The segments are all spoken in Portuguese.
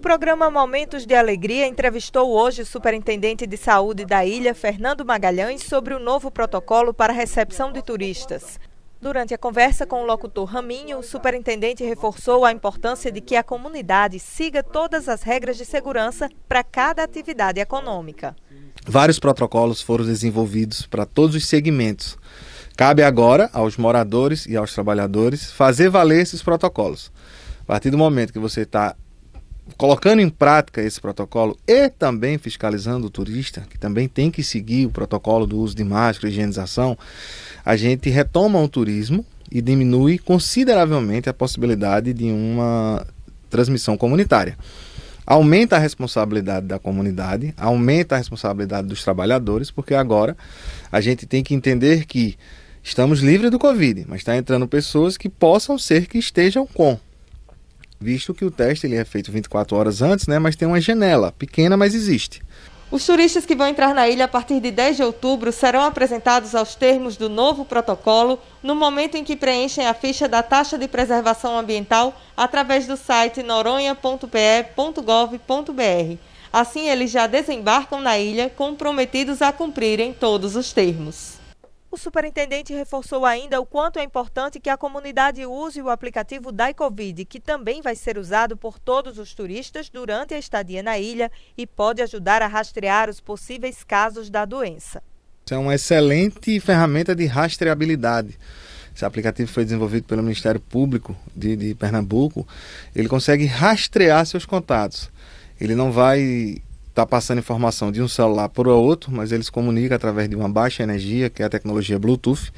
programa Momentos de Alegria entrevistou hoje o superintendente de saúde da ilha, Fernando Magalhães, sobre o novo protocolo para recepção de turistas. Durante a conversa com o locutor Raminho, o superintendente reforçou a importância de que a comunidade siga todas as regras de segurança para cada atividade econômica. Vários protocolos foram desenvolvidos para todos os segmentos. Cabe agora aos moradores e aos trabalhadores fazer valer esses protocolos. A partir do momento que você está colocando em prática esse protocolo e também fiscalizando o turista, que também tem que seguir o protocolo do uso de máscara, higienização, a gente retoma o turismo e diminui consideravelmente a possibilidade de uma transmissão comunitária. Aumenta a responsabilidade da comunidade, aumenta a responsabilidade dos trabalhadores, porque agora a gente tem que entender que estamos livres do Covid, mas está entrando pessoas que possam ser que estejam com visto que o teste ele é feito 24 horas antes, né, mas tem uma janela, pequena, mas existe. Os turistas que vão entrar na ilha a partir de 10 de outubro serão apresentados aos termos do novo protocolo no momento em que preenchem a ficha da taxa de preservação ambiental através do site noronha.pe.gov.br. Assim, eles já desembarcam na ilha comprometidos a cumprirem todos os termos. O superintendente reforçou ainda o quanto é importante que a comunidade use o aplicativo DaiCovid, que também vai ser usado por todos os turistas durante a estadia na ilha e pode ajudar a rastrear os possíveis casos da doença. É uma excelente ferramenta de rastreabilidade. Esse aplicativo foi desenvolvido pelo Ministério Público de, de Pernambuco. Ele consegue rastrear seus contatos. Ele não vai está passando informação de um celular para o outro, mas eles comunicam através de uma baixa energia, que é a tecnologia Bluetooth.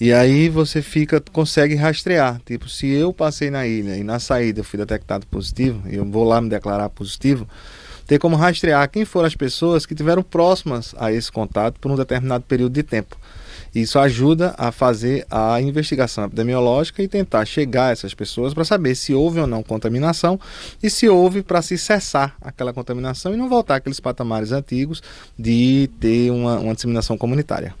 E aí você fica, consegue rastrear. Tipo, se eu passei na ilha e na saída eu fui detectado positivo, e eu vou lá me declarar positivo, ter como rastrear quem foram as pessoas que tiveram próximas a esse contato por um determinado período de tempo. Isso ajuda a fazer a investigação epidemiológica e tentar chegar a essas pessoas para saber se houve ou não contaminação e se houve para se cessar aquela contaminação e não voltar àqueles patamares antigos de ter uma, uma disseminação comunitária.